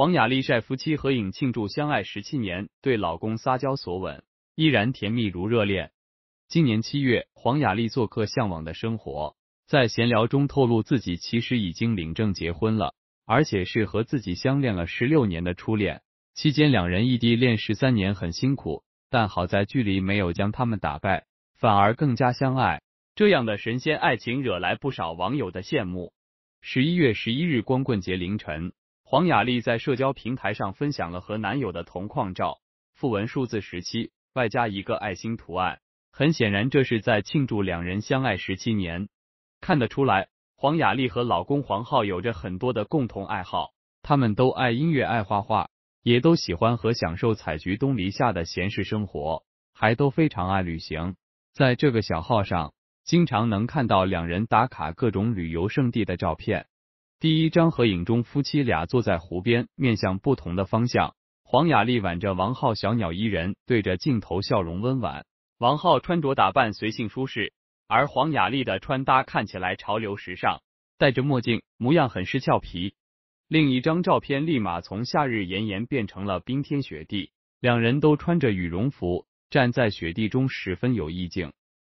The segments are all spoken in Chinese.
黄雅莉晒夫妻合影庆祝相爱十七年，对老公撒娇索吻，依然甜蜜如热恋。今年七月，黄雅莉做客《向往的生活》，在闲聊中透露自己其实已经领证结婚了，而且是和自己相恋了十六年的初恋。期间两人异地恋十三年，很辛苦，但好在距离没有将他们打败，反而更加相爱。这样的神仙爱情惹来不少网友的羡慕。十一月十一日光棍节凌晨。黄雅莉在社交平台上分享了和男友的同框照，附文数字十七，外加一个爱心图案。很显然，这是在庆祝两人相爱十七年。看得出来，黄雅莉和老公黄浩有着很多的共同爱好，他们都爱音乐、爱画画，也都喜欢和享受“采菊东篱下”的闲适生活，还都非常爱旅行。在这个小号上，经常能看到两人打卡各种旅游胜地的照片。第一张合影中，夫妻俩坐在湖边，面向不同的方向。黄雅莉挽着王浩，小鸟依人，对着镜头笑容温婉。王浩穿着打扮随性舒适，而黄雅莉的穿搭看起来潮流时尚，戴着墨镜，模样很是俏皮。另一张照片立马从夏日炎炎变成了冰天雪地，两人都穿着羽绒服，站在雪地中十分有意境。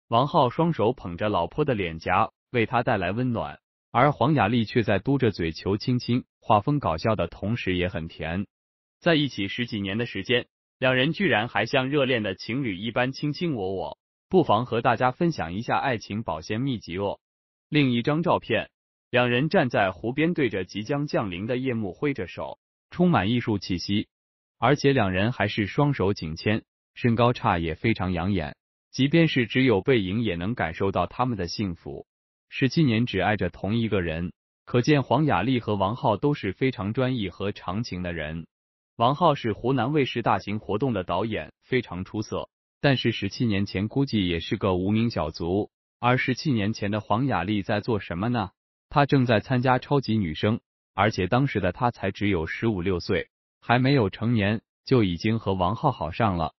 王浩双手捧着老婆的脸颊，为她带来温暖。而黄雅莉却在嘟着嘴求亲亲，画风搞笑的同时也很甜。在一起十几年的时间，两人居然还像热恋的情侣一般卿卿我我，不妨和大家分享一下爱情保鲜秘籍哦。另一张照片，两人站在湖边，对着即将降临的夜幕挥着手，充满艺术气息。而且两人还是双手紧牵，身高差也非常养眼，即便是只有背影，也能感受到他们的幸福。十七年只爱着同一个人，可见黄雅莉和王浩都是非常专一和长情的人。王浩是湖南卫视大型活动的导演，非常出色。但是十七年前估计也是个无名小卒。而十七年前的黄雅莉在做什么呢？她正在参加超级女声，而且当时的她才只有十五六岁，还没有成年，就已经和王浩好上了。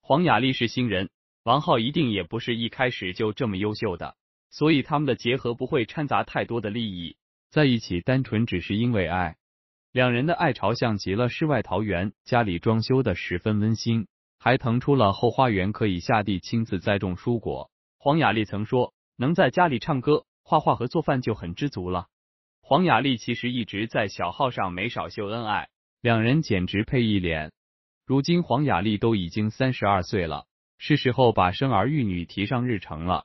黄雅莉是新人，王浩一定也不是一开始就这么优秀的。所以他们的结合不会掺杂太多的利益，在一起单纯只是因为爱。两人的爱巢像极了世外桃源，家里装修的十分温馨，还腾出了后花园可以下地亲自栽种蔬果。黄雅莉曾说：“能在家里唱歌、画画和做饭就很知足了。”黄雅莉其实一直在小号上没少秀恩爱，两人简直配一脸。如今黄雅莉都已经三十二岁了，是时候把生儿育女提上日程了。